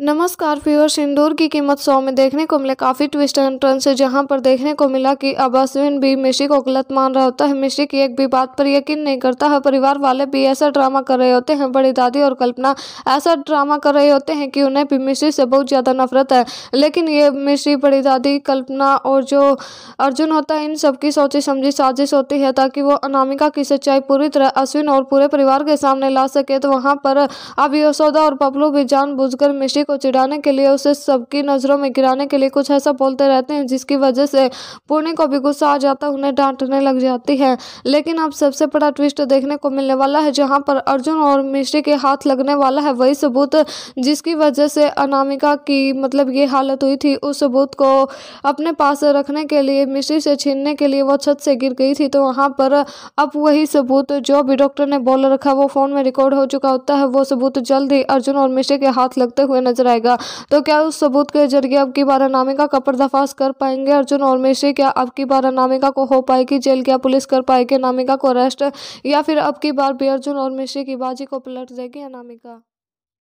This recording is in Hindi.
नमस्कार प्योर सिंदूर की कीमत सौ में देखने को मिले काफ़ी ट्विस्ट एंड टर्न से जहां पर देखने को मिला कि अब अश्विन भी मिश्री को गलत मान रहा होता है मिश्री की एक भी बात पर यकीन नहीं करता है परिवार वाले भी ऐसा ड्रामा कर रहे होते हैं बड़ी दादी और कल्पना ऐसा ड्रामा कर रहे होते हैं कि उन्हें भी मिश्री से बहुत ज़्यादा नफरत है लेकिन ये मिश्री बड़ी दादी कल्पना और जो अर्जुन होता है इन सबकी सोची समझी साजिश होती है ताकि वो अनामिका की सच्चाई पूरी तरह अश्विन और पूरे परिवार के सामने ला सके तो वहाँ पर अब यशोदा और पपलू भी जानबूझकर मिश्री को चिढ़ाने के लिए उसे सबकी नज़रों में गिराने के लिए कुछ ऐसा बोलते रहते हैं जिसकी वजह से पूर्णी को भी गुस्सा आ जाता उन्हें डांटने लग जाती है लेकिन अब सबसे बड़ा ट्विस्ट देखने को मिलने वाला है जहाँ पर अर्जुन और मिश्री के हाथ लगने वाला है वही सबूत जिसकी वजह से अनामिका की मतलब ये हालत हुई थी उस सबूत को अपने पास रखने के लिए मिश्री से छीनने के लिए वो छत से गिर गई थी तो वहाँ पर अब वही सबूत जो भी डॉक्टर ने बोल रखा वो फ़ोन में रिकॉर्ड हो चुका होता है वो सबूत जल्द ही अर्जुन और मिश्री के हाथ लगते हुए नजर नजर आएगा तो क्या उस सबूत के जरिए अब की बारानामिका का पर्दाफाश कर पाएंगे अर्जुन और मिश्री क्या आपकी बारानामिका को हो पाएगी जेल क्या पुलिस कर पाएगी नामिका को अरेस्ट या फिर अब की बार भी अर्जुन और मिश्री की बाजी को पलट देगी अनामिका